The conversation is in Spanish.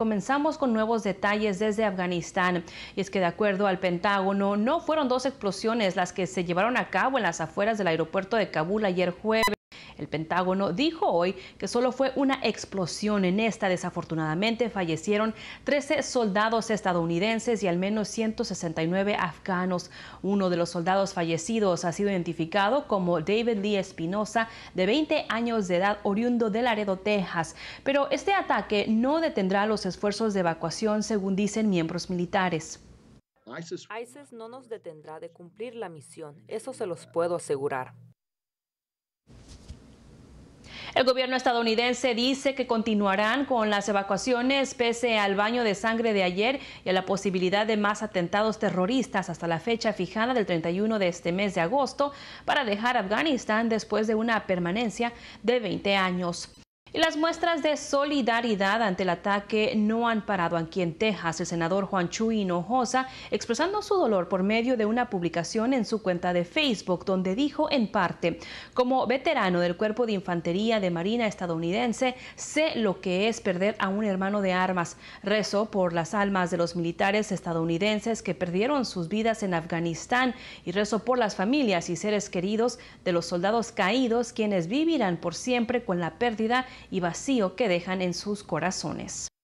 Comenzamos con nuevos detalles desde Afganistán. Y es que de acuerdo al Pentágono, no fueron dos explosiones las que se llevaron a cabo en las afueras del aeropuerto de Kabul ayer jueves. El Pentágono dijo hoy que solo fue una explosión en esta. Desafortunadamente fallecieron 13 soldados estadounidenses y al menos 169 afganos. Uno de los soldados fallecidos ha sido identificado como David Lee Espinosa, de 20 años de edad, oriundo de Laredo, Texas. Pero este ataque no detendrá los esfuerzos de evacuación, según dicen miembros militares. ISIS no nos detendrá de cumplir la misión, eso se los puedo asegurar. El gobierno estadounidense dice que continuarán con las evacuaciones pese al baño de sangre de ayer y a la posibilidad de más atentados terroristas hasta la fecha fijada del 31 de este mes de agosto para dejar Afganistán después de una permanencia de 20 años. Y las muestras de solidaridad ante el ataque no han parado aquí en Texas. El senador Juan Chuy Hinojosa expresando su dolor por medio de una publicación en su cuenta de Facebook, donde dijo en parte, como veterano del Cuerpo de Infantería de Marina estadounidense, sé lo que es perder a un hermano de armas. Rezo por las almas de los militares estadounidenses que perdieron sus vidas en Afganistán y rezo por las familias y seres queridos de los soldados caídos, quienes vivirán por siempre con la pérdida y vacío que dejan en sus corazones.